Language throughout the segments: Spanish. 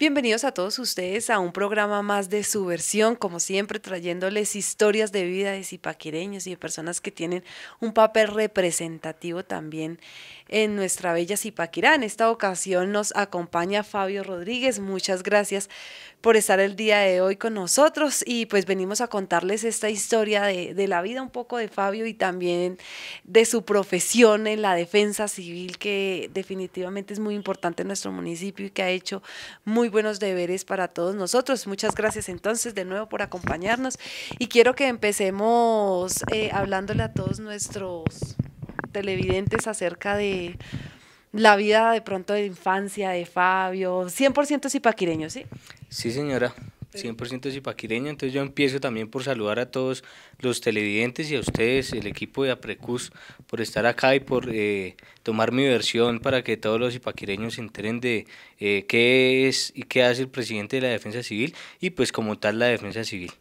Bienvenidos a todos ustedes a un programa más de subversión, como siempre trayéndoles historias de vida de zipaquireños y de personas que tienen un papel representativo también en nuestra bella Zipaquirá. En esta ocasión nos acompaña Fabio Rodríguez. Muchas gracias por estar el día de hoy con nosotros y pues venimos a contarles esta historia de, la vida un poco de Fabio y también de su profesión en la defensa civil que definitivamente es muy importante en nuestro municipio y que ha hecho muy buenos deberes para todos nosotros. Muchas gracias entonces de nuevo por acompañarnos y quiero que empecemos eh, hablándole a todos nuestros televidentes acerca de la vida de pronto de infancia de Fabio, 100% ipaquireño, ¿sí? Sí, señora, 100% ipaquireño. Entonces yo empiezo también por saludar a todos los televidentes y a ustedes, el equipo de Aprecus, por estar acá y por eh, tomar mi versión para que todos los ipaquireños se enteren de eh, qué es y qué hace el presidente de la Defensa Civil y pues como tal la Defensa Civil.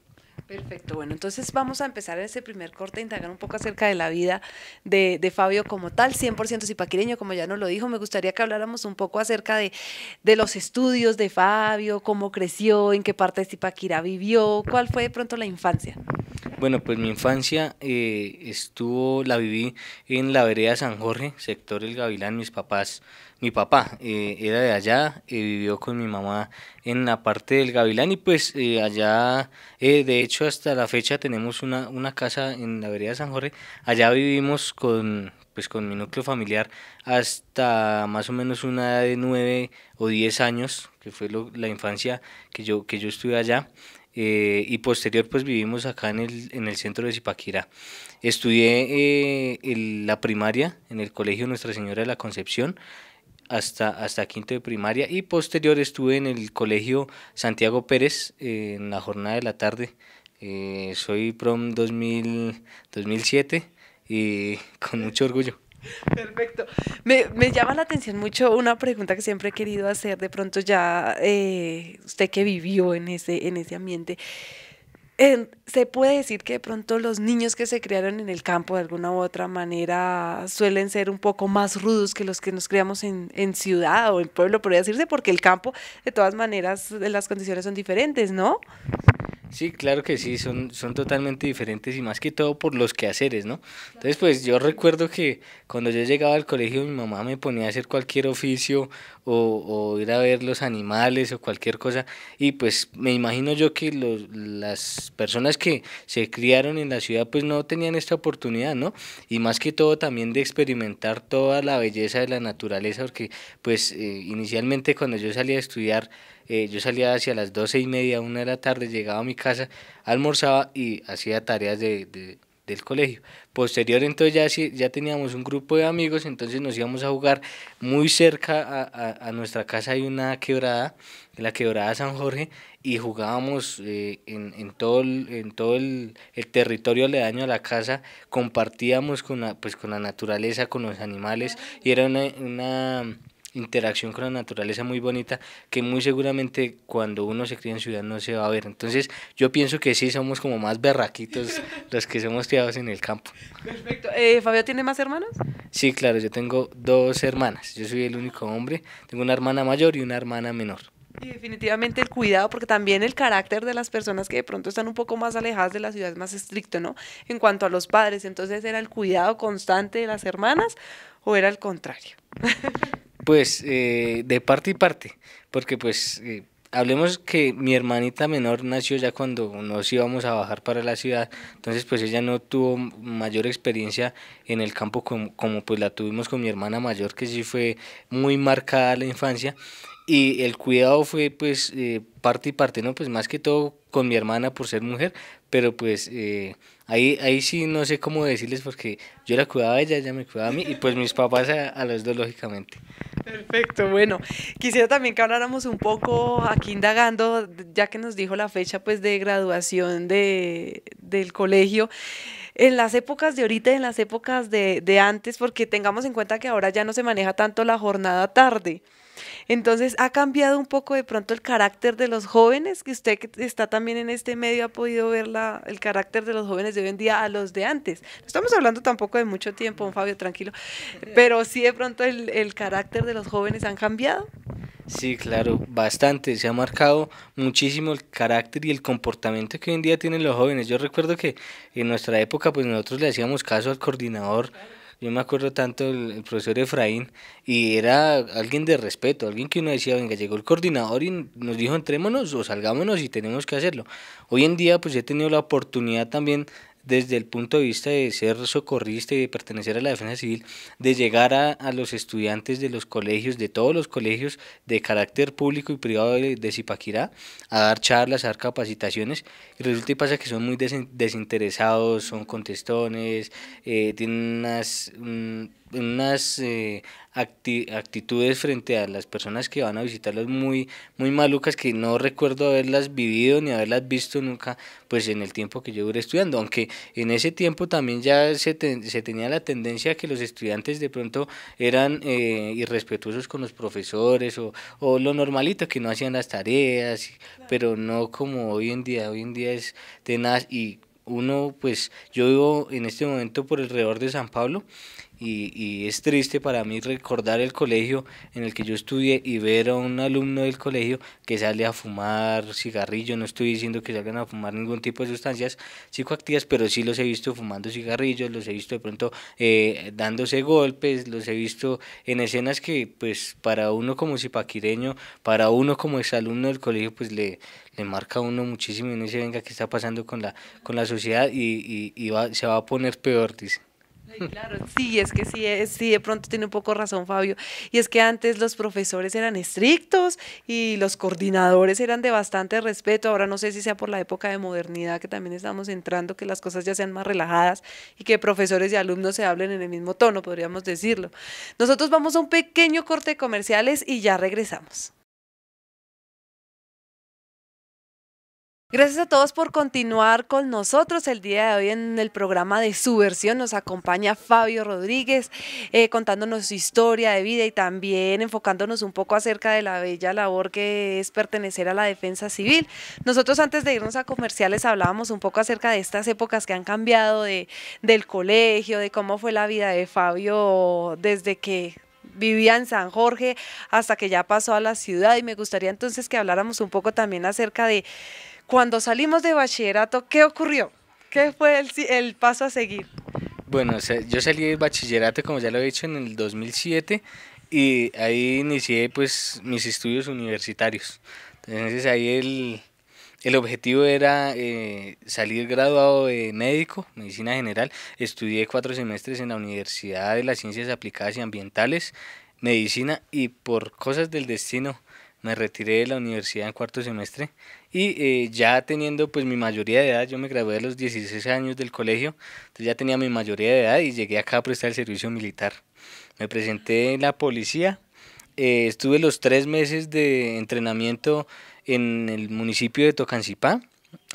Perfecto, bueno, entonces vamos a empezar en primer corte a indagar un poco acerca de la vida de, de Fabio como tal, 100% sipaquireño, como ya nos lo dijo, me gustaría que habláramos un poco acerca de, de los estudios de Fabio, cómo creció, en qué parte de Sipaquira vivió, cuál fue de pronto la infancia. Bueno, pues mi infancia eh, estuvo, la viví en la vereda San Jorge, sector El Gavilán, mis papás mi papá eh, era de allá, y vivió con mi mamá en la parte del Gavilán y pues eh, allá, eh, de hecho hasta la fecha tenemos una, una casa en la vereda San Jorge, allá vivimos con, pues con mi núcleo familiar hasta más o menos una edad de nueve o diez años, que fue la infancia que yo, que yo estuve allá. y posterior pues vivimos acá en el, en el centro de Zipaquirá. Estudié eh, la primaria en el Colegio Nuestra Señora de la Concepción, hasta, hasta quinto de primaria y posterior estuve en el colegio Santiago Pérez eh, en la jornada de la tarde. Eh, soy prom 2000, 2007 y con mucho orgullo. Perfecto. Me, me, llama la atención mucho una pregunta que siempre he querido hacer, de pronto ya eh, usted que vivió en ese, en ese ambiente se puede decir que de pronto los niños que se criaron en el campo de alguna u otra manera suelen ser un poco más rudos que los que nos criamos en, en ciudad o en pueblo, podría decirse, porque el campo, de todas maneras, las condiciones son diferentes, ¿no? Sí, claro que sí, son, son totalmente diferentes y más que todo por los quehaceres, ¿no? Entonces, pues yo recuerdo que cuando yo llegaba al colegio mi mamá me ponía a hacer cualquier oficio o, o ir a ver los animales o cualquier cosa y pues me imagino yo que los, las personas que se criaron en la ciudad pues no tenían esta oportunidad, ¿no? Y más que todo también de experimentar toda la belleza de la naturaleza porque pues eh, inicialmente cuando yo salía a estudiar eh, yo salía hacia las doce y media, una de la tarde, llegaba a mi casa, almorzaba y hacía tareas de, del colegio. Posterior entonces ya, ya teníamos un grupo de amigos, entonces nos íbamos a jugar muy cerca a, nuestra casa hay una quebrada, la quebrada San Jorge, y jugábamos eh, en, todo, el, en todo el, territorio aledaño a la casa, compartíamos con la, pues, con la naturaleza, con los animales, y era una interacción con la naturaleza muy bonita que muy seguramente cuando uno se cría en ciudad no se va a ver. Entonces yo pienso que sí somos como más berraquitos los que somos criados en el campo. Perfecto. Eh, ¿Fabio tiene más hermanos? Sí, claro, yo tengo dos hermanas. Yo soy el único hombre. Tengo una hermana mayor y una hermana menor. Y definitivamente el cuidado, porque también el carácter de las personas que de pronto están un poco más alejadas de la ciudad es más estricto, ¿no? En cuanto a los padres, entonces era el cuidado constante de las hermanas o era el contrario. Pues eh, de parte y parte, porque pues eh, hablemos que mi hermanita menor nació ya cuando nos íbamos a bajar para la ciudad, entonces pues ella no tuvo mayor experiencia en el campo como, pues la tuvimos con mi hermana mayor, que sí fue muy marcada la infancia, y el cuidado fue pues eh, parte y parte, ¿no? Pues más que todo con mi hermana por ser mujer, pero pues... Eh, Ahí, ahí sí no sé cómo decirles porque yo la cuidaba ella, ella me cuidaba a mí y pues mis papás a, a los dos lógicamente. Perfecto, bueno, quisiera también que habláramos un poco aquí indagando, ya que nos dijo la fecha pues de graduación de, del colegio en las épocas de ahorita y en las épocas de, de antes, porque tengamos en cuenta que ahora ya no se maneja tanto la jornada tarde. Entonces, ¿ha cambiado un poco de pronto el carácter de los jóvenes? Que usted que está también en este medio ha podido ver el carácter de los jóvenes de hoy en día a los de antes. No estamos hablando tampoco de mucho tiempo, Fabio, tranquilo, pero sí de pronto el, el carácter de los jóvenes han cambiado. Sí, claro, bastante. Se ha marcado muchísimo el carácter y el comportamiento que hoy en día tienen los jóvenes. Yo recuerdo que en nuestra época, pues nosotros le hacíamos caso al coordinador. Yo me acuerdo tanto el, profesor Efraín y era alguien de respeto, alguien que uno decía, venga, llegó el coordinador y nos dijo entrémonos o salgámonos y tenemos que hacerlo. Hoy en día pues he tenido la oportunidad también desde el punto de vista de ser socorrista y de pertenecer a la defensa civil, de llegar a, los estudiantes de los colegios, de todos los colegios de carácter público y privado de, Zipaquirá, a dar charlas, a dar capacitaciones, y resulta y pasa que son muy desinteresados, son contestones, eh, tienen unas unas eh, actitudes frente a las personas que van a visitarlos muy, muy malucas que no recuerdo haberlas vivido ni haberlas visto nunca, pues en el tiempo que yo duré estudiando, aunque en ese tiempo también ya se, se tenía la tendencia que los estudiantes de pronto eran eh, irrespetuosos con los profesores o, o, lo normalito, que no hacían las tareas, pero no como hoy en día, hoy en día es de tenaz y uno, pues yo vivo en este momento por alrededor de San Pablo y, y, es triste para mí recordar el colegio en el que yo estudié y ver a un alumno del colegio que sale a fumar cigarrillo. No estoy diciendo que salgan a fumar ningún tipo de sustancias psicoactivas, pero sí los he visto fumando cigarrillos, los he visto de pronto eh, dándose golpes, los he visto en escenas que pues para uno como sipaquireño para uno como exalumno del colegio, pues le, le marca a uno muchísimo y no se venga, ¿qué está pasando con la, con la sociedad? Y, y va, se va a poner peor, dice. Claro, sí, es que sí, es, eh, sí, de pronto tiene un poco razón Fabio. Y es que antes los profesores eran estrictos y los coordinadores eran de bastante respeto. Ahora no sé si sea por la época de modernidad que también estamos entrando, que las cosas ya sean más relajadas y que profesores y alumnos se hablen en el mismo tono, podríamos decirlo. Nosotros vamos a un pequeño corte de comerciales y ya regresamos. Gracias a todos por continuar con nosotros. El día de hoy en el programa de Subversión nos acompaña Fabio Rodríguez eh, contándonos su historia de vida y también enfocándonos un poco acerca de la bella labor que es pertenecer a la defensa civil. Nosotros antes de irnos a comerciales hablábamos un poco acerca de estas épocas que han cambiado de, del colegio, de cómo fue la vida de Fabio desde que vivía en San Jorge hasta que ya pasó a la ciudad y me gustaría entonces que habláramos un poco también acerca de cuando salimos de bachillerato, ¿qué ocurrió? ¿Qué fue el, paso a seguir? Bueno, yo salí de bachillerato, como ya lo he dicho, en el 2007 y ahí inicié pues mis estudios universitarios. Entonces ahí el, el objetivo era eh, salir graduado de médico, medicina general. Estudié cuatro semestres en la Universidad de las Ciencias Aplicadas y Ambientales, medicina, y por cosas del destino me retiré de la universidad en cuarto semestre y eh, ya teniendo pues mi mayoría de edad, yo me gradué a los 16 años del colegio, entonces ya tenía mi mayoría de edad y llegué acá a prestar el servicio militar. Me presenté en la policía, eh, estuve los tres meses de entrenamiento en el municipio de Tocancipá,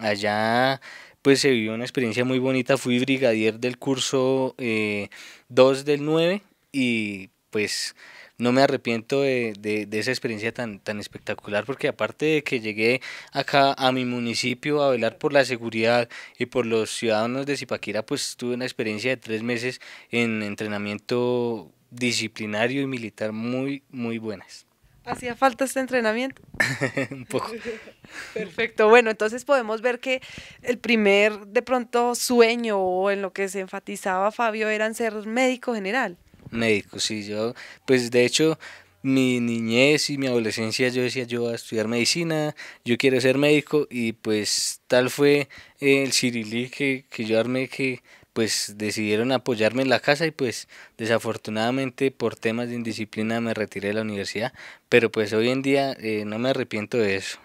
allá pues se vivió una experiencia muy bonita, fui brigadier del curso 2 eh, del 9 y pues no me arrepiento de, esa experiencia tan, tan espectacular, porque aparte de que llegué acá a mi municipio a velar por la seguridad y por los ciudadanos de Zipaquira, pues tuve una experiencia de tres meses en entrenamiento disciplinario y militar muy, muy buenas. ¿Hacía falta este entrenamiento? Un poco. Perfecto. Bueno, entonces podemos ver que el primer, de pronto, sueño o en lo que se enfatizaba Fabio era ser médico general médico, sí, yo, pues de hecho, mi niñez y mi adolescencia yo decía yo voy a estudiar medicina, yo quiero ser médico y pues tal fue el cirilí que, que yo armé que pues decidieron apoyarme en la casa y pues desafortunadamente por temas de indisciplina me retiré de la universidad, pero pues hoy en día eh, no me arrepiento de eso.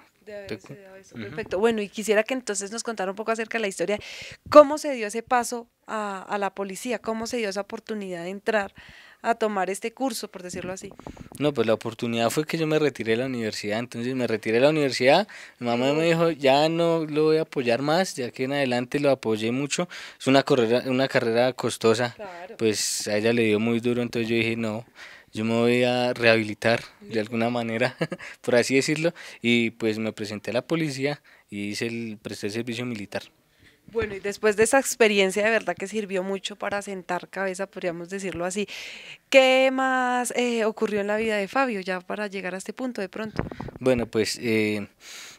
Perfecto. Bueno, y quisiera que entonces nos contara un poco acerca de la historia. ¿Cómo se dio ese paso a, a la policía? ¿Cómo se dio esa oportunidad de entrar a tomar este curso, por decirlo así? No, pues la oportunidad fue que yo me retiré de la universidad, entonces me retiré de la universidad, mi mamá me dijo, ya no lo voy a apoyar más, ya que en adelante lo apoyé mucho, es una carrera, una carrera costosa, pues a ella le dio muy duro, entonces yo dije, no, yo me voy a rehabilitar de alguna manera, por así decirlo, y pues me presenté a la policía y hice el, presté servicio militar. Bueno, y después de esa experiencia de verdad que sirvió mucho para sentar cabeza, podríamos decirlo así, ¿qué más eh, ocurrió en la vida de Fabio ya para llegar a este punto de pronto? Bueno, pues eh,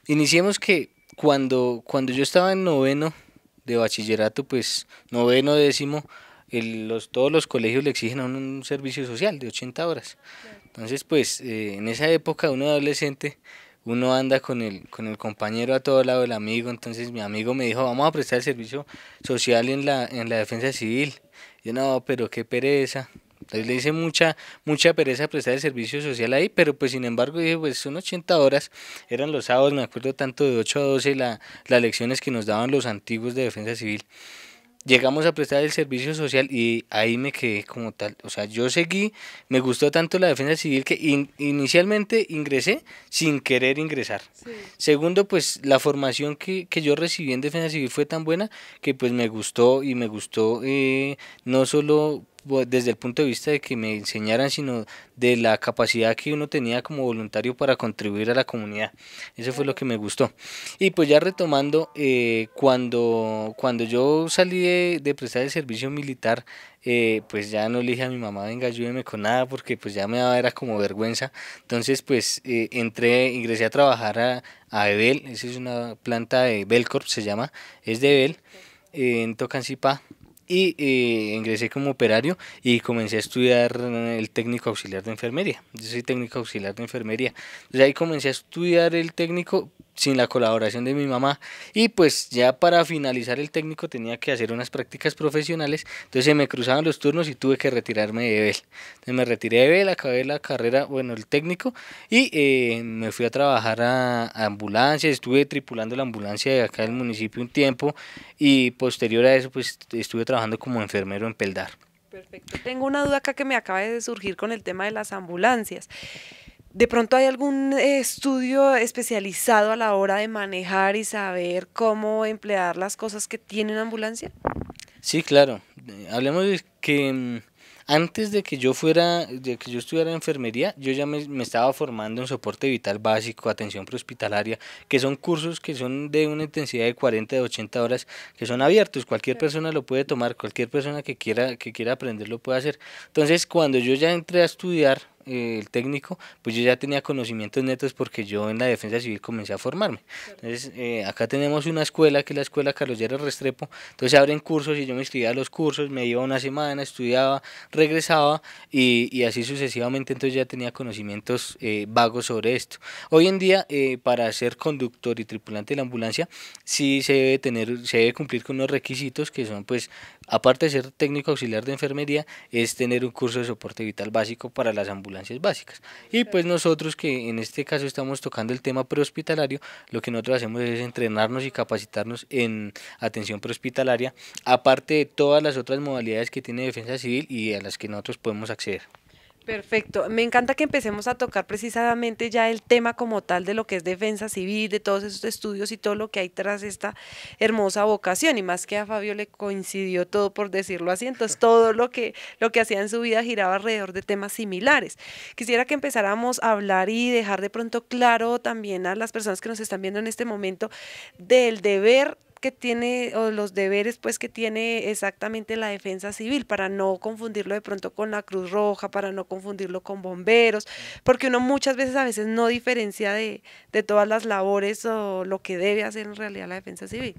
iniciemos que cuando, cuando yo estaba en noveno de bachillerato, pues noveno, décimo, los, todos los colegios le exigen un servicio social de 80 horas. Entonces, pues eh, en esa época uno adolescente, uno anda con el, con el compañero a todo lado, el amigo, entonces mi amigo me dijo, vamos a prestar el servicio social en la, en la defensa civil. Yo no, pero qué pereza. Entonces le hice mucha, mucha pereza prestar el servicio social ahí, pero pues sin embargo dije, pues son 80 horas, eran los sábados, me acuerdo tanto de 8 a 12 la, las lecciones que nos daban los antiguos de defensa civil llegamos a prestar el servicio social y ahí me quedé como tal. O sea, yo seguí, me gustó tanto la defensa civil que inicialmente ingresé sin querer ingresar. Segundo, pues la formación que, que, yo recibí en defensa civil fue tan buena que pues me gustó y me gustó eh, no solo pues, desde el punto de vista de que me enseñaran, sino de la capacidad que uno tenía como voluntario para contribuir a la comunidad. Eso fue lo que me gustó. Y pues ya retomando, eh, cuando, cuando yo salí de, de prestar el servicio militar, eh, pues ya no le dije a mi mamá, venga, ayúdeme con nada, porque pues ya me daba, era como vergüenza. Entonces, pues eh, entré, ingresé a trabajar a, a Ebel, esa es una planta de Belcorp, se llama, es de Ebel, en Tocancipá y ingresé como operario y comencé a estudiar el técnico auxiliar de enfermería. Yo soy técnico auxiliar de enfermería. Entonces ahí comencé a estudiar el técnico sin la colaboración de mi mamá. Y pues ya para finalizar el técnico tenía que hacer unas prácticas profesionales, entonces se me cruzaban los turnos y tuve que retirarme de él Entonces me retiré de Bell, acabé la carrera, bueno, el técnico, y eh, me fui a trabajar a, ambulancia, estuve tripulando la ambulancia de acá del municipio un tiempo y posterior a eso pues estuve trabajando como enfermero en Peldar. Perfecto. Tengo una duda acá que me acaba de surgir con el tema de las ambulancias de pronto hay algún eh, estudio especializado a la hora de manejar y saber cómo emplear las cosas que tiene una ambulancia? Sí, claro. Hablemos de que mm, antes de que yo fuera, de que yo estudiara en enfermería, yo ya me, estaba formando en soporte vital básico, atención prehospitalaria, que son cursos que son de una intensidad de 40 de 80 horas, que son abiertos, cualquier persona lo puede tomar, cualquier persona que quiera, que quiera aprender lo puede hacer. Entonces, cuando yo ya entré a estudiar eh, el técnico, pues yo ya tenía conocimientos netos porque yo en la defensa civil comencé a formarme. Entonces, eh, acá tenemos una escuela que es la escuela Carlos Restrepo, entonces abren cursos y yo me estudiaba los cursos, me iba una semana, estudiaba, regresaba y, así sucesivamente, entonces ya tenía conocimientos eh, vagos sobre esto. Hoy en día, para ser conductor y tripulante de la ambulancia, sí se debe, tener, se debe cumplir con unos requisitos que son pues Aparte de ser técnico auxiliar de enfermería, es tener un curso de soporte vital básico para las ambulancias básicas. Y pues nosotros que en este caso estamos tocando el tema prehospitalario, lo que nosotros hacemos es entrenarnos y capacitarnos en atención prehospitalaria, aparte de todas las otras modalidades que tiene defensa civil y a las que nosotros podemos acceder. Perfecto. Me encanta que empecemos a tocar precisamente ya el tema como tal de lo que es defensa civil, de todos esos estudios y todo lo que hay tras esta hermosa vocación. Y más que a Fabio le coincidió todo, por decirlo así. Entonces, todo lo que, lo que hacía en su vida giraba alrededor de temas similares. Quisiera que empezáramos a hablar y dejar de pronto claro también a las personas que nos están viendo en este momento del deber que tiene o los deberes pues que tiene exactamente la defensa civil para no confundirlo de pronto con la Cruz Roja, para no confundirlo con bomberos, mm. porque uno muchas veces a veces no diferencia de, de todas las labores o lo que debe hacer en realidad la defensa civil.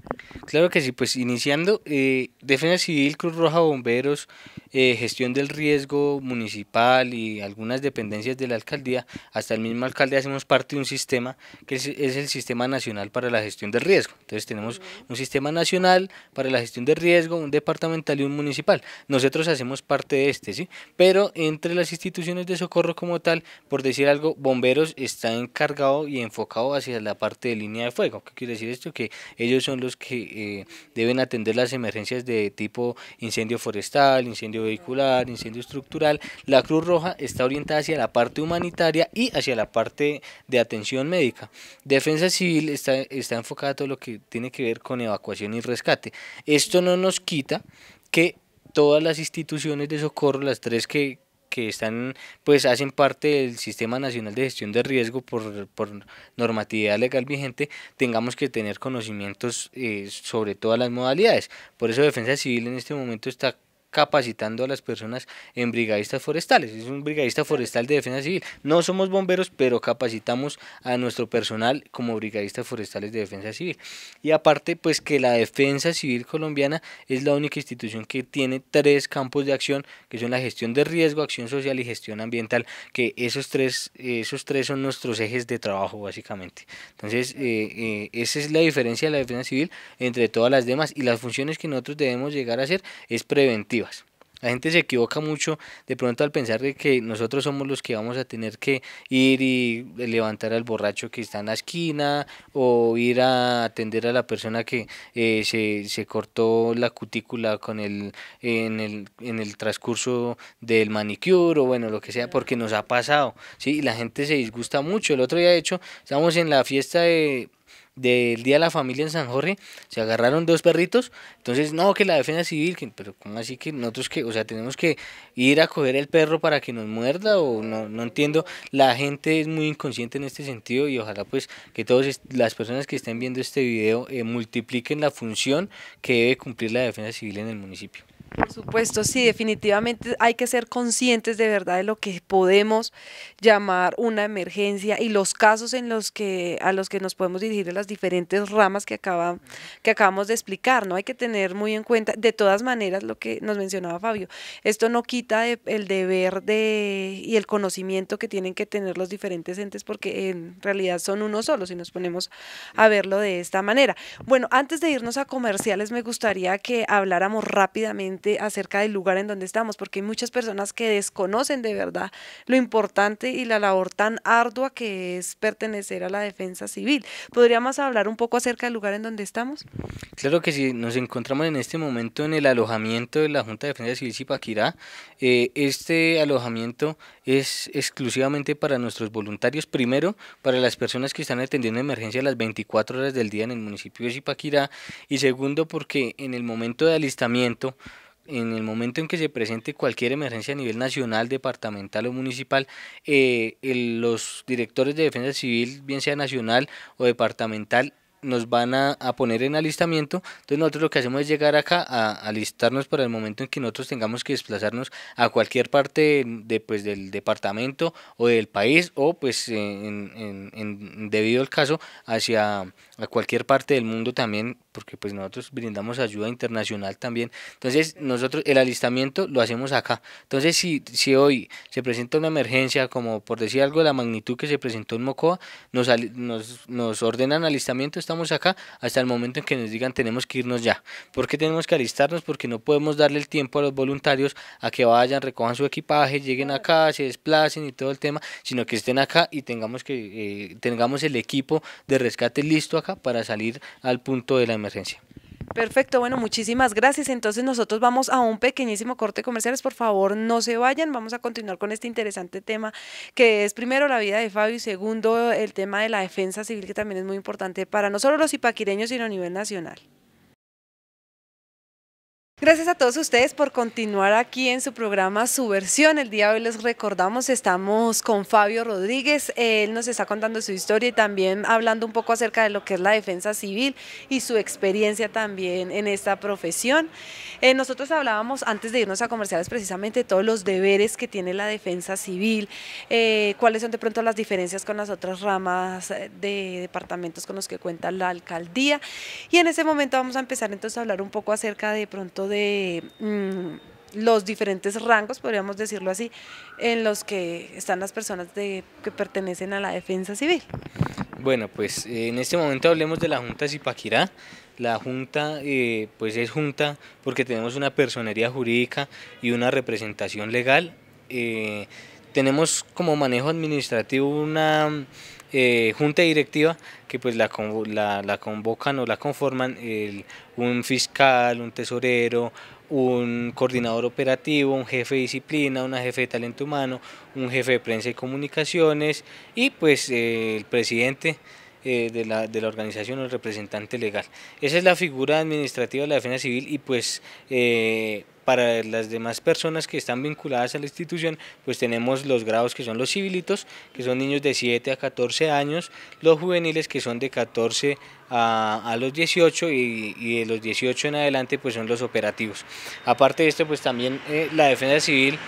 Claro que sí, pues iniciando, eh, defensa civil, Cruz Roja, bomberos, eh, gestión del riesgo municipal y algunas dependencias de la alcaldía, hasta el mismo alcalde hacemos parte de un sistema que es, el Sistema Nacional para la Gestión del Riesgo. Entonces tenemos un sistema nacional para la gestión de riesgo, un departamental y un municipal. Nosotros hacemos parte de este, ¿sí? Pero entre las instituciones de socorro como tal, por decir algo, bomberos está encargado y enfocado hacia la parte de línea de fuego. ¿Qué quiere decir esto? Que ellos son los que eh, deben atender las emergencias de tipo incendio forestal, incendio vehicular, incendio estructural. La Cruz Roja está orientada hacia la parte humanitaria y hacia la parte de atención médica. Defensa civil está, está enfocada a todo lo que tiene que ver con evacuación y rescate. Esto no nos quita que todas las instituciones de socorro, las tres que, están, pues hacen parte del Sistema Nacional de Gestión de Riesgo por, por normatividad legal vigente, tengamos que tener conocimientos eh, sobre todas las modalidades. Por eso Defensa Civil en este momento está capacitando a las personas en brigadistas forestales. Es un brigadista forestal de defensa civil. No somos bomberos, pero capacitamos a nuestro personal como brigadistas forestales de defensa civil. Y aparte, pues que la defensa civil colombiana es la única institución que tiene tres campos de acción, que son la gestión de riesgo, acción social y gestión ambiental, que esos tres, esos tres son nuestros ejes de trabajo, básicamente. Entonces, eh, eh, esa es la diferencia de la defensa civil entre todas las demás. Y las funciones que nosotros debemos llegar a hacer es preventiva la gente se equivoca mucho de pronto al pensar que nosotros somos los que vamos a tener que ir y levantar al borracho que está en la esquina o ir a atender a la persona que eh, se, se, cortó la cutícula con el, en, el, en el transcurso del manicure o bueno, lo que sea, porque nos ha pasado. ¿sí? La gente se disgusta mucho. El otro día, de hecho, estamos en la fiesta de del Día de la Familia en San Jorge, se agarraron dos perritos, entonces no, que la defensa civil, pero como así que nosotros que, o sea, tenemos que ir a coger el perro para que nos muerda o no, no entiendo, la gente es muy inconsciente en este sentido y ojalá pues que todas las personas que estén viendo este video eh, multipliquen la función que debe cumplir la defensa civil en el municipio. Por supuesto, sí, definitivamente hay que ser conscientes de verdad de lo que podemos llamar una emergencia y los casos en los que a los que nos podemos dirigir de las diferentes ramas que acaba, que acabamos de explicar, ¿no? Hay que tener muy en cuenta de todas maneras lo que nos mencionaba Fabio. Esto no quita el deber de y el conocimiento que tienen que tener los diferentes entes porque en realidad son uno solo si nos ponemos a verlo de esta manera. Bueno, antes de irnos a comerciales me gustaría que habláramos rápidamente acerca del lugar en donde estamos, porque hay muchas personas que desconocen de verdad lo importante y la labor tan ardua que es pertenecer a la defensa civil. ¿Podríamos hablar un poco acerca del lugar en donde estamos? Claro que sí, nos encontramos en este momento en el alojamiento de la Junta de Defensa Civil Zipaquirá. Eh, este alojamiento es exclusivamente para nuestros voluntarios, primero para las personas que están atendiendo emergencia las 24 horas del día en el municipio de Zipaquirá y segundo porque en el momento de alistamiento en el momento en que se presente cualquier emergencia a nivel nacional, departamental o municipal, eh, los directores de defensa civil, bien sea nacional o departamental, nos van a, poner en alistamiento. Entonces nosotros lo que hacemos es llegar acá a alistarnos para el momento en que nosotros tengamos que desplazarnos a cualquier parte de, pues, del departamento o del país o pues en, en, en debido al caso hacia a cualquier parte del mundo también, porque pues nosotros brindamos ayuda internacional también. Entonces, nosotros el alistamiento lo hacemos acá. Entonces, si, si hoy se presenta una emergencia, como por decir algo de la magnitud que se presentó en Mocoa, nos, nos, nos ordenan alistamiento, estamos acá hasta el momento en que nos digan tenemos que irnos ya. ¿Por qué tenemos que alistarnos? Porque no podemos darle el tiempo a los voluntarios a que vayan, recojan su equipaje, lleguen acá, se desplacen y todo el tema, sino que estén acá y tengamos, que, eh, tengamos el equipo de rescate listo acá para salir al punto de la emergencia. Perfecto, bueno, muchísimas gracias. Entonces nosotros vamos a un pequeñísimo corte comerciales. Por favor, no se vayan. Vamos a continuar con este interesante tema que es primero la vida de Fabio y segundo el tema de la defensa civil que también es muy importante para no solo los ipaquireños, sino a nivel nacional. Gracias a todos ustedes por continuar aquí en su programa Su Versión. El día de hoy les recordamos, estamos con Fabio Rodríguez. Él nos está contando su historia y también hablando un poco acerca de lo que es la defensa civil y su experiencia también en esta profesión. Eh, nosotros hablábamos antes de irnos a comerciales precisamente todos los deberes que tiene la defensa civil, eh, cuáles son de pronto las diferencias con las otras ramas eh, de departamentos con los que cuenta la alcaldía. Y en ese momento vamos a empezar entonces a hablar un poco acerca de pronto de mm, los diferentes rangos, podríamos decirlo así, en los que están las personas de, que pertenecen a la defensa civil. Bueno, pues eh, en este momento hablemos de la Junta Zipaquirá. La Junta, eh, pues es Junta porque tenemos una personería jurídica y una representación legal. Eh, tenemos como manejo administrativo una eh, junta directiva que pues la, la, convocan o la conforman un fiscal, un tesorero, un coordinador operativo, un jefe de disciplina, una jefe de talento humano, un jefe de prensa y comunicaciones y pues eh, el presidente eh, de, la, organización o el representante legal. Esa es la figura administrativa de la defensa civil y pues para las demás personas que están vinculadas a la institución, pues tenemos los grados que son los civilitos, que son niños de 7 a 14 años, los juveniles que son de 14 a, los 18 y, de los 18 en adelante pues son los operativos. Aparte de esto, pues también eh, la defensa civil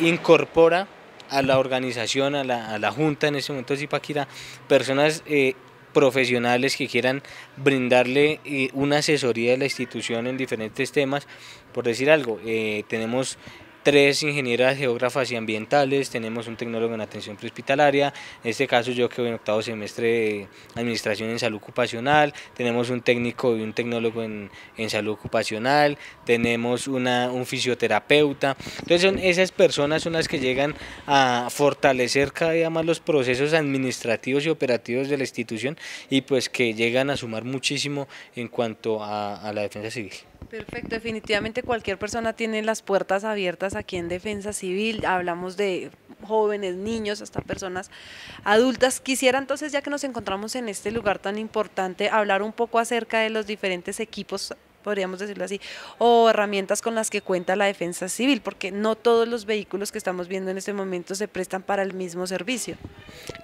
incorpora a la organización, a la, a Junta, en este momento Zipaquirá, personas eh, profesionales que quieran brindarle eh, una asesoría de la institución en diferentes temas por decir algo, eh, tenemos tres ingenieras geógrafas y ambientales, tenemos un tecnólogo en atención prehospitalaria, en este caso yo que voy en octavo semestre de administración en salud ocupacional, tenemos un técnico y un tecnólogo en, salud ocupacional, tenemos una, un fisioterapeuta, entonces son esas personas son las que llegan a fortalecer cada día más los procesos administrativos y operativos de la institución y pues que llegan a sumar muchísimo en cuanto a, a la defensa civil. Perfecto, definitivamente cualquier persona tiene las puertas abiertas aquí en Defensa Civil. Hablamos de jóvenes, niños, hasta personas adultas. Quisiera entonces, ya que nos encontramos en este lugar tan importante, hablar un poco acerca de los diferentes equipos podríamos decirlo así, o herramientas con las que cuenta la defensa civil, porque no todos los vehículos que estamos viendo en este momento se prestan para el mismo servicio.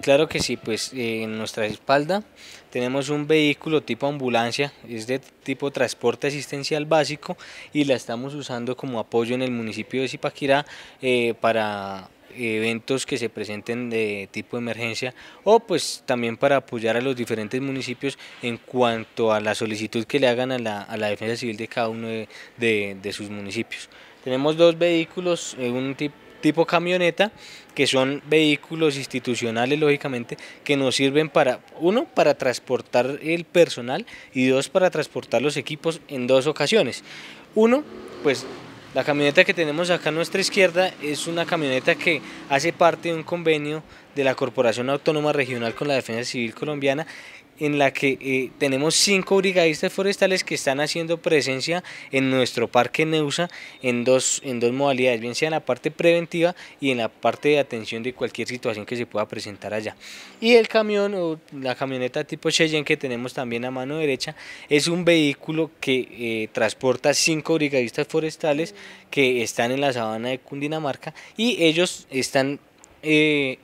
Claro que sí, pues eh, en nuestra espalda tenemos un vehículo tipo ambulancia, es de tipo transporte asistencial básico y la estamos usando como apoyo en el municipio de Zipaquirá eh, para eventos que se presenten de tipo emergencia o pues también para apoyar a los diferentes municipios en cuanto a la solicitud que le hagan a la, defensa civil de cada uno de, sus municipios. Tenemos dos vehículos, eh, un tipo tipo camioneta, que son vehículos institucionales, lógicamente, que nos sirven para, uno, para transportar el personal y dos, para transportar los equipos en dos ocasiones. Uno, pues la camioneta que tenemos acá a nuestra izquierda es una camioneta que hace parte de un convenio de la Corporación Autónoma Regional con la Defensa Civil Colombiana en la que eh, tenemos cinco brigadistas forestales que están haciendo presencia en nuestro parque Neusa en dos, en dos modalidades, bien sea en la parte preventiva y en la parte de atención de cualquier situación que se pueda presentar allá. Y el camión o la camioneta tipo Cheyenne que tenemos también a mano derecha es un vehículo que eh, transporta cinco brigadistas forestales que están en la sabana de Cundinamarca y ellos están... Eh,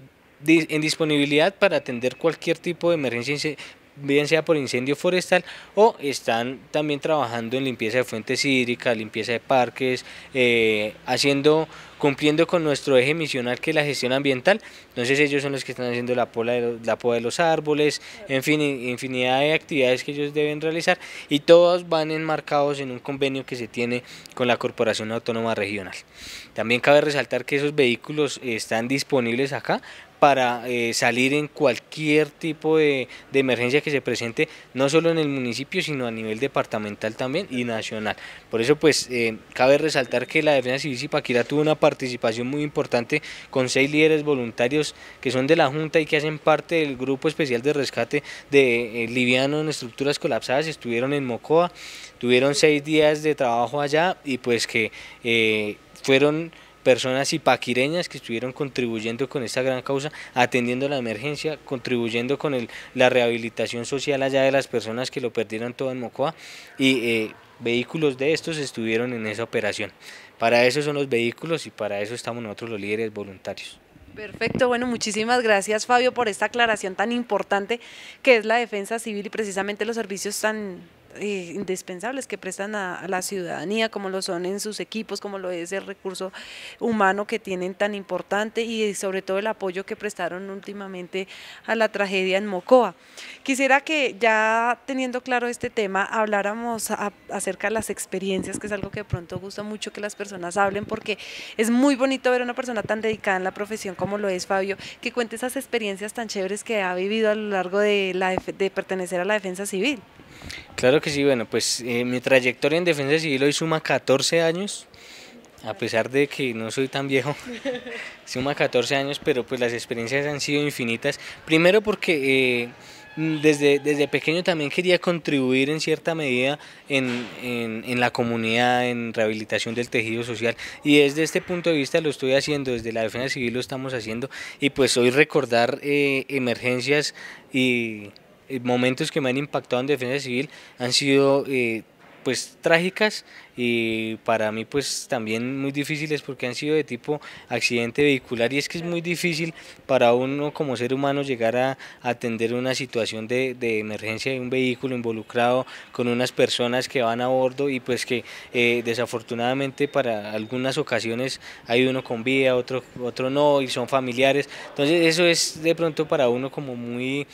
en disponibilidad para atender cualquier tipo de emergencia bien sea por incendio forestal o están también trabajando en limpieza de fuentes hídricas, limpieza de parques, eh, haciendo, cumpliendo con nuestro eje misional que es la gestión ambiental. Entonces ellos son los que están haciendo la la poda de los árboles, en fin, infinidad de actividades que ellos deben realizar y todos van enmarcados en un convenio que se tiene con la Corporación Autónoma Regional. También cabe resaltar que esos vehículos están disponibles acá para eh, salir en cualquier tipo de, emergencia que se presente, no solo en el municipio, sino a nivel departamental también y nacional. Por eso, pues, eh, cabe resaltar que la Defensa Civil Paquira tuvo una participación muy importante con seis líderes voluntarios que son de la Junta y que hacen parte del Grupo Especial de Rescate de eh, Liviano en Estructuras Colapsadas, estuvieron en Mocoa, tuvieron seis días de trabajo allá y pues que fueron personas ipaquireñas que estuvieron contribuyendo con esta gran causa, atendiendo la emergencia, contribuyendo con la rehabilitación social allá de las personas que lo perdieron todo en Mocoa y eh, vehículos de estos estuvieron en esa operación. Para eso son los vehículos y para eso estamos nosotros los líderes voluntarios. Perfecto, bueno, muchísimas gracias Fabio por esta aclaración tan importante que es la defensa civil y precisamente los servicios tan eh, indispensables que prestan a, la ciudadanía, como lo son en sus equipos, como lo es el recurso humano que tienen tan importante y eh, sobre todo el apoyo que prestaron últimamente a la tragedia en Mocoa. Quisiera que ya teniendo claro este tema, habláramos acerca de las experiencias, que es algo que de pronto gusta mucho que las personas hablen, porque es muy bonito ver a una persona tan dedicada en la profesión como lo es Fabio, que cuente esas experiencias tan chéveres que ha vivido a lo largo de, la, de pertenecer a la defensa civil. Claro que sí, bueno, pues eh, mi trayectoria en defensa civil hoy suma 14 años, a pesar de que no soy tan viejo, suma 14 años, pero pues las experiencias han sido infinitas. Primero porque... Eh, desde, desde pequeño también quería contribuir en cierta medida en, la comunidad, en rehabilitación del tejido social y desde este punto de vista lo estoy haciendo, desde la defensa civil lo estamos haciendo y pues hoy recordar eh, emergencias y eh, momentos que me han impactado en defensa civil han sido eh, pues trágicas y para mí pues también muy difíciles porque han sido de tipo accidente vehicular y es que es muy difícil para uno como ser humano llegar a atender una situación de, emergencia de un vehículo involucrado con unas personas que van a bordo y pues que eh, desafortunadamente para algunas ocasiones hay uno con vida, otro, otro no y son familiares entonces eso es de pronto para uno como muy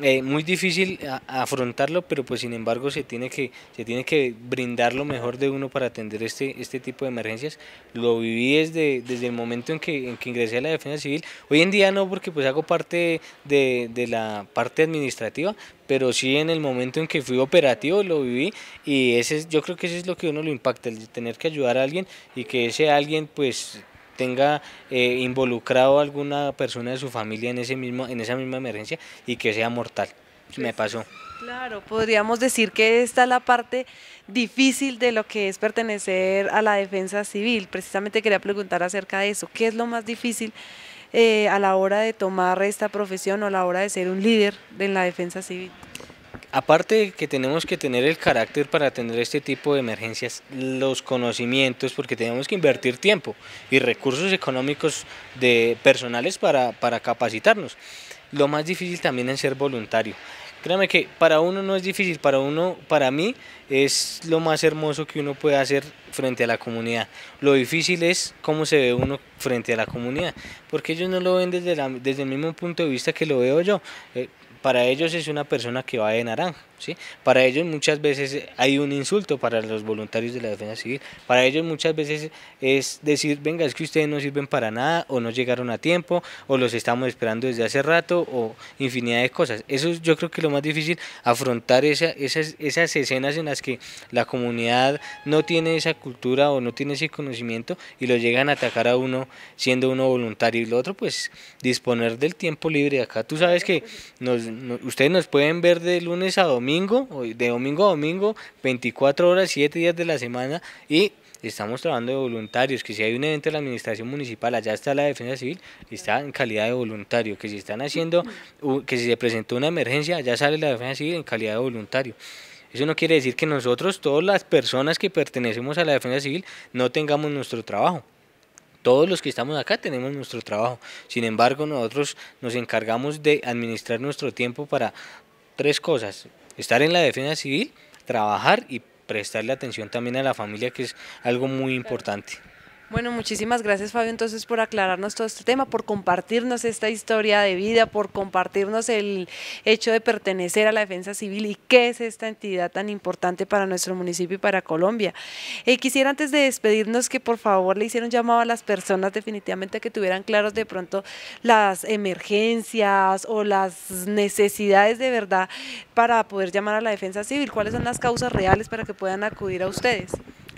eh, muy difícil afrontarlo, pero pues sin embargo se tiene que se tiene que brindar lo mejor de uno para atender este este tipo de emergencias. Lo viví desde, desde el momento en que, ingresé a la defensa civil. Hoy en día no, porque pues hago parte de, la parte administrativa, pero sí en el momento en que fui operativo lo viví y ese yo creo que eso es lo que uno lo impacta, el tener que ayudar a alguien y que ese alguien pues tenga eh, involucrado alguna persona de su familia en, ese mismo, en esa misma emergencia y que sea mortal. Me pasó. Claro, podríamos decir que esta es la parte difícil de lo que es pertenecer a la defensa civil. Precisamente quería preguntar acerca de eso. ¿Qué es lo más difícil eh, a la hora de tomar esta profesión o a la hora de ser un líder en la defensa civil? aparte de que tenemos que tener el carácter para atender este tipo de emergencias, los conocimientos, porque tenemos que invertir tiempo y recursos económicos de personales para, capacitarnos. Lo más difícil también es ser voluntario. Créame que para uno no es difícil, para uno, para mí, es lo más hermoso que uno puede hacer frente a la comunidad. Lo difícil es cómo se ve uno frente a la comunidad, porque ellos no lo ven desde, desde el mismo punto de vista que lo veo yo. Eh, para ellos es una persona que va de naranja. Para ellos muchas veces hay un insulto para los voluntarios de la defensa civil. Para ellos muchas veces es decir, venga, es que ustedes no sirven para nada o no llegaron a tiempo o los estamos esperando desde hace rato o infinidad de cosas. Eso yo creo que lo más difícil, afrontar esas, escenas en las que la comunidad no tiene esa cultura o no tiene ese conocimiento y lo llegan a atacar a uno siendo uno voluntario y lo otro pues disponer del tiempo libre acá. Tú sabes que ustedes nos pueden ver de lunes a domingo domingo, de domingo a domingo, 24 horas, 7 días de la semana y estamos trabajando de voluntarios, que si hay un evento de la administración municipal, allá está la defensa civil, está en calidad de voluntario, que si están haciendo, que si se presentó una emergencia, allá sale la defensa civil en calidad de voluntario. Eso no quiere decir que nosotros, todas las personas que pertenecemos a la defensa civil, no tengamos nuestro trabajo todos los que estamos acá tenemos nuestro trabajo. Sin embargo, nosotros nos encargamos de administrar nuestro tiempo para tres cosas estar en la defensa civil, trabajar y prestarle atención también a la familia, que es algo muy importante. Bueno, muchísimas gracias Fabio entonces por aclararnos todo este tema, por compartirnos esta historia de vida, por compartirnos el hecho de pertenecer a la defensa civil y qué es esta entidad tan importante para nuestro municipio y para Colombia. Eh, quisiera antes de despedirnos que por favor le hicieron llamado a las personas definitivamente que tuvieran claros de pronto las emergencias o las necesidades de verdad para poder llamar a la defensa civil, cuáles son las causas reales para que puedan acudir a ustedes.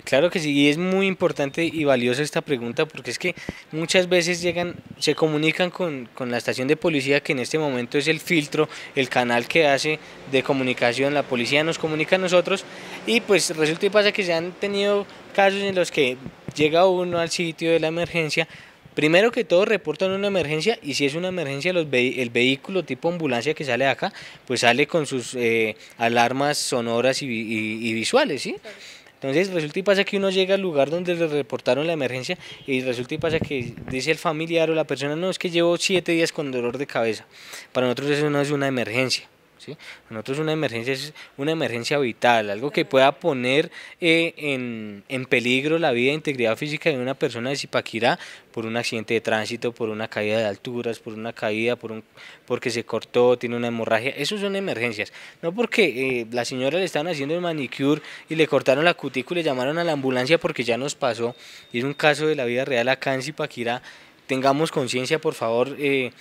Claro que sí, y es muy importante y valiosa esta pregunta porque es que muchas veces llegan, se comunican con, la estación de policía que en este momento es el filtro, el canal que hace de comunicación, la policía nos comunica a nosotros y pues resulta y pasa que se han tenido casos en los que llega uno al sitio de la emergencia, primero que todo reportan una emergencia y si es una emergencia los el vehículo tipo ambulancia que sale acá, pues sale con sus eh, alarmas sonoras y, y, y visuales, ¿sí? Entonces resulta y pasa que uno llega al lugar donde le reportaron la emergencia y resulta y pasa que dice el familiar o la persona, no, es que llevo siete días con dolor de cabeza. Para nosotros eso no es una emergencia. Nosotros una emergencia es una emergencia vital, algo que pueda poner eh, en, peligro la vida e integridad física de una persona de Zipaquirá por un accidente de tránsito, por una caída de alturas, por una caída, por un, porque se cortó, tiene una hemorragia. Eso son emergencias. No porque eh, la señora le estaban haciendo el manicure y le cortaron la cutícula y llamaron a la ambulancia porque ya nos pasó. Y es un caso de la vida real acá en Zipaquirá. Tengamos conciencia, por favor. Eh,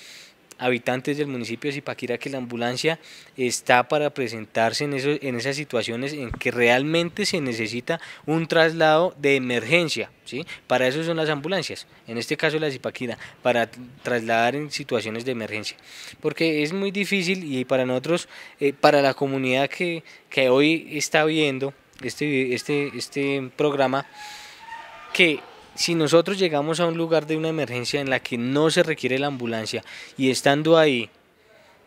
habitantes del municipio de Zipaquira que la ambulancia está para presentarse en, en esas situaciones en que realmente se necesita un traslado de emergencia. ¿sí? Para eso son las ambulancias, en este caso la Zipaquira, para trasladar en situaciones de emergencia. Porque es muy difícil y para nosotros, eh, para la comunidad que, hoy está viendo este, este, este programa, que si nosotros llegamos a un lugar de una emergencia en la que no se requiere la ambulancia y estando ahí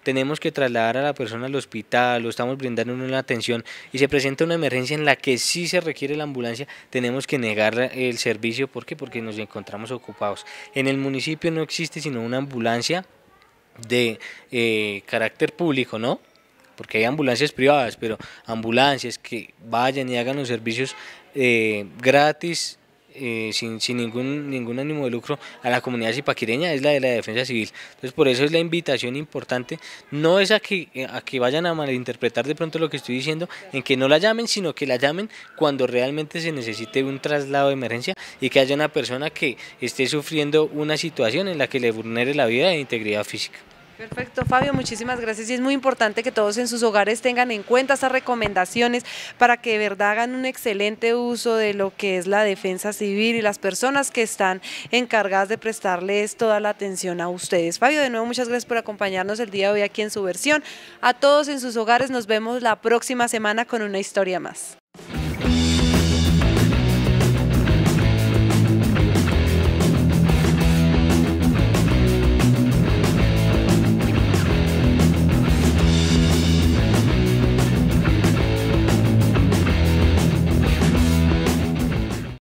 tenemos que trasladar a la persona al hospital o estamos brindando una atención y se presenta una emergencia en la que sí se requiere la ambulancia, tenemos que negar el servicio. ¿Por qué? Porque nos encontramos ocupados. En el municipio no existe sino una ambulancia de eh, carácter público, ¿no? Porque hay ambulancias privadas, pero ambulancias que vayan y hagan los servicios eh, gratis eh, sin, sin, ningún, ningún ánimo de lucro a la comunidad zipaquireña es la de la defensa civil. Entonces por eso es la invitación importante, no es a que, eh, a que vayan a malinterpretar de pronto lo que estoy diciendo, en que no la llamen, sino que la llamen cuando realmente se necesite un traslado de emergencia y que haya una persona que esté sufriendo una situación en la que le vulnere la vida e integridad física. Perfecto, Fabio, muchísimas gracias. Y es muy importante que todos en sus hogares tengan en cuenta esas recomendaciones para que de verdad hagan un excelente uso de lo que es la defensa civil y las personas que están encargadas de prestarles toda la atención a ustedes. Fabio, de nuevo, muchas gracias por acompañarnos el día de hoy aquí en su versión. A todos en sus hogares, nos vemos la próxima semana con una historia más.